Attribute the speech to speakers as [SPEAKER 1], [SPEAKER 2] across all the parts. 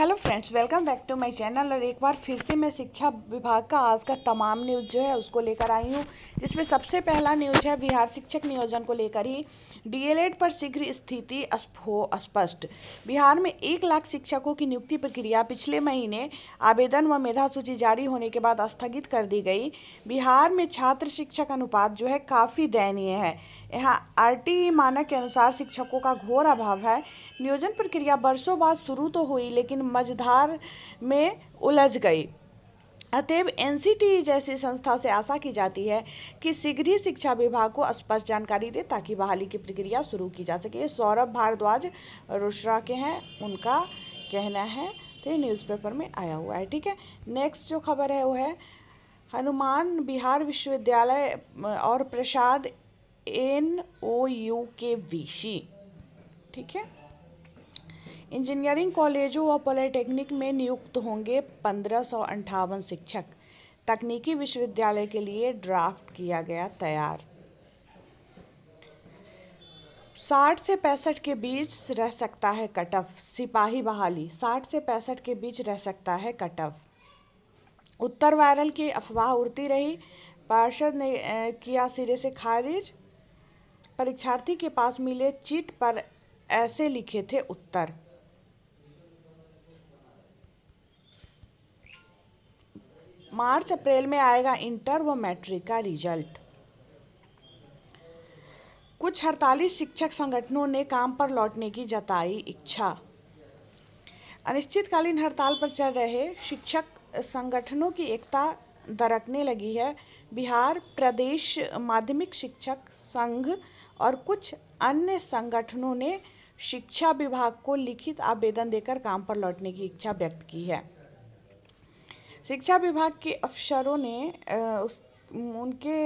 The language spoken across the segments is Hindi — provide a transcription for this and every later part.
[SPEAKER 1] hello friends welcome back to my channel और एक बार फिर से मैं शिक्षा विभाग का आज का तमाम न्यूज़ जो है उसको लेकर आई हूँ जिसमें सबसे पहला न्यूज़ है बिहार शिक्षक नियोजन को लेकर ही डीएलएड पर शीघ्र स्थिति हो स्पष्ट बिहार में एक लाख शिक्षकों की नियुक्ति प्रक्रिया पिछले महीने आवेदन व मेधा सूची जारी होने के बाद स्थगित कर दी गई बिहार में छात्र शिक्षक अनुपात जो है काफ़ी दयनीय है यहाँ आरटीई मानक के अनुसार शिक्षकों का घोर अभाव है नियोजन प्रक्रिया वर्षों बाद शुरू तो हुई लेकिन मझधार में उलझ गई अतएव एन जैसी संस्था से आशा की जाती है कि शीघ्र ही शिक्षा विभाग को स्पष्ट जानकारी दे ताकि बहाली की प्रक्रिया शुरू की जा सके सौरभ भारद्वाज रोशरा के हैं उनका कहना है तो ये न्यूज़पेपर में आया हुआ है ठीक है नेक्स्ट जो खबर है वो है हनुमान बिहार विश्वविद्यालय और प्रसाद एन ओ यू के सी ठीक है इंजीनियरिंग कॉलेजों व पॉलिटेक्निक में नियुक्त होंगे पंद्रह शिक्षक तकनीकी विश्वविद्यालय के लिए ड्राफ्ट किया गया तैयार साठ से पैंसठ के बीच रह सकता है कट ऑफ सिपाही बहाली साठ से पैंसठ के बीच रह सकता है कट ऑफ उत्तर वायरल की अफवाह उड़ती रही पार्षद ने किया सिरे से खारिज परीक्षार्थी के पास मिले चीट पर ऐसे लिखे थे उत्तर मार्च अप्रैल में आएगा इंटर व मैट्रिक का रिजल्ट कुछ हड़तालीस शिक्षक संगठनों ने काम पर लौटने की जताई इच्छा अनिश्चितकालीन हड़ताल पर चल रहे शिक्षक संगठनों की एकता दरकने लगी है बिहार प्रदेश माध्यमिक शिक्षक संघ और कुछ अन्य संगठनों ने शिक्षा विभाग को लिखित आवेदन देकर काम पर लौटने की इच्छा व्यक्त की है शिक्षा विभाग के अफसरों ने उस उनके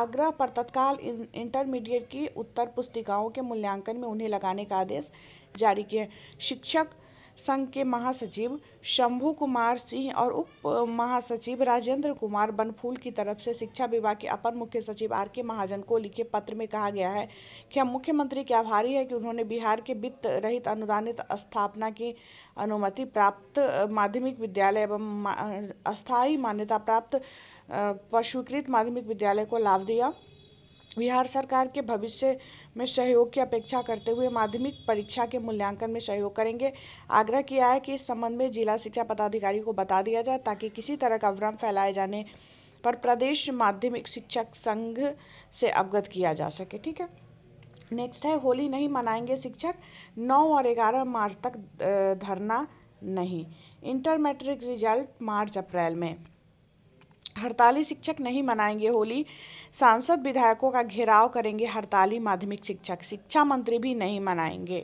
[SPEAKER 1] आग्रह पर तत्काल इंटरमीडिएट की उत्तर पुस्तिकाओं के मूल्यांकन में उन्हें लगाने का आदेश जारी किया शिक्षक संघ के महासचिव शंभू कुमार सिंह और उप महासचिव राजेंद्र कुमार बनफूल की तरफ से शिक्षा विभाग के अपर मुख्य सचिव आर के महाजन को लिखे पत्र में कहा गया है कि हम मुख्यमंत्री के आभारी है कि उन्होंने बिहार के वित्त रहित अनुदानित स्थापना की अनुमति प्राप्त माध्यमिक विद्यालय एवं अस्थायी मान्यता प्राप्त पशुकृत माध्यमिक विद्यालय को लाभ दिया बिहार सरकार के भविष्य में सहयोग की अपेक्षा करते हुए माध्यमिक परीक्षा के मूल्यांकन में सहयोग करेंगे आग्रह किया है कि इस संबंध में जिला शिक्षा पदाधिकारी को बता दिया जाए ताकि किसी तरह का भ्रम फैलाए जाने पर प्रदेश माध्यमिक शिक्षक संघ से अवगत किया जा सके ठीक है नेक्स्ट है होली नहीं मनाएंगे शिक्षक नौ और ग्यारह मार्च तक धरना नहीं inter matric result March April में हड़ताली शिक्षक नहीं मनाएंगे होली सांसद विधायकों का घेराव करेंगे हड़ताली माध्यमिक शिक्षक शिक्षा मंत्री भी नहीं मनाएंगे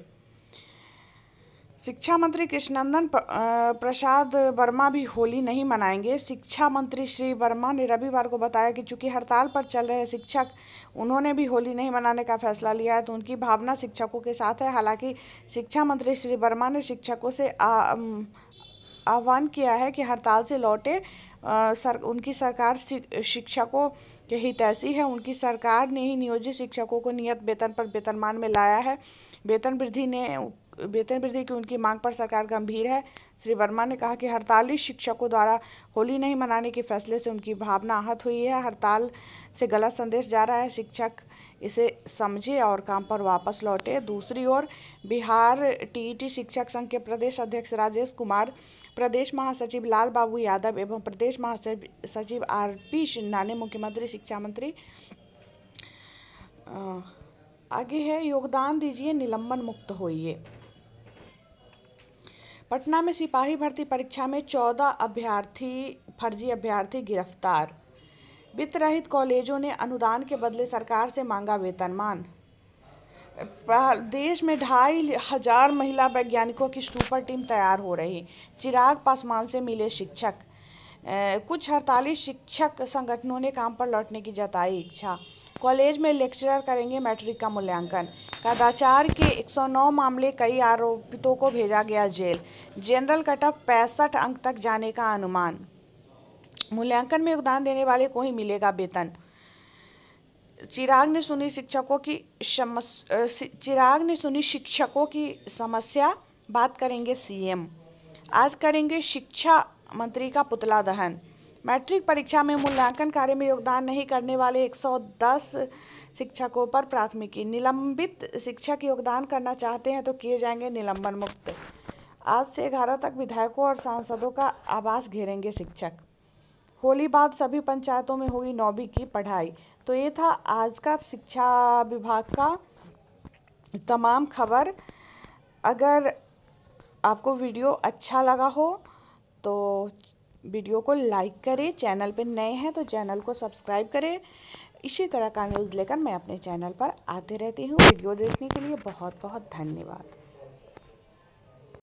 [SPEAKER 1] शिक्षा मंत्री कृष्णनंदन प्रसाद वर्मा भी होली नहीं मनाएंगे शिक्षा मंत्री श्री वर्मा ने रविवार को बताया कि चूंकि हड़ताल पर चल रहे शिक्षक उन्होंने भी होली नहीं मनाने का फैसला लिया है तो उनकी भावना शिक्षकों के साथ है हालांकि शिक्षा मंत्री श्री वर्मा ने शिक्षकों से आह्वान किया है कि हड़ताल से लौटे सर उनकी सरकार शिक्षकों के हितैषी है उनकी सरकार ने ही नियोजित शिक्षकों को नियत वेतन पर वेतनमान में लाया है वेतन वृद्धि ने वेतन वृद्धि की उनकी मांग पर सरकार गंभीर है श्री वर्मा ने कहा कि हड़ताली शिक्षकों द्वारा होली नहीं मनाने के फैसले से उनकी भावना आहत हुई है हड़ताल से गलत संदेश जा रहा है शिक्षक इसे समझे और काम पर वापस लौटे दूसरी ओर बिहार टीईटी शिक्षक संघ के प्रदेश अध्यक्ष राजेश कुमार प्रदेश महासचिव लाल बाबू यादव एवं प्रदेश महासचिव आर पी सिन्हा ने मुख्यमंत्री शिक्षा मंत्री आगे है योगदान दीजिए निलंबन मुक्त होइए पटना में सिपाही भर्ती परीक्षा में चौदह अभ्यर्थी फर्जी अभ्यर्थी गिरफ्तार वित्त रहित कॉलेजों ने अनुदान के बदले सरकार से मांगा वेतनमान देश में ढाई हजार महिला वैज्ञानिकों की सुपर टीम तैयार हो रही चिराग पासवान से मिले शिक्षक कुछ हड़तालीस शिक्षक संगठनों ने काम पर लौटने की जताई इच्छा कॉलेज में लेक्चरर करेंगे मैट्रिक का मूल्यांकन कदाचार के 109 मामले कई आरोपितों को भेजा गया जेल जनरल कटअप पैंसठ अंक तक जाने का अनुमान मूल्यांकन में योगदान देने वाले को ही मिलेगा वेतन चिराग ने सुनी शिक्षकों की चिराग ने सुनी शिक्षकों की समस्या बात करेंगे सीएम आज करेंगे शिक्षा मंत्री का पुतला दहन मैट्रिक परीक्षा में मूल्यांकन कार्य में योगदान नहीं करने वाले 110 शिक्षकों पर प्राथमिकी निलंबित शिक्षक योगदान करना चाहते हैं तो किए जाएंगे निलंबन मुक्त आज से ग्यारह तक विधायकों और सांसदों का आवास घेरेंगे शिक्षक होली बाद सभी पंचायतों में होगी नौवीं की पढ़ाई तो ये था आज का शिक्षा विभाग का तमाम खबर अगर आपको वीडियो अच्छा लगा हो तो वीडियो को लाइक करें चैनल पर नए हैं तो चैनल को सब्सक्राइब करें इसी तरह का न्यूज़ लेकर मैं अपने चैनल पर आते रहती हूँ वीडियो देखने के लिए बहुत बहुत धन्यवाद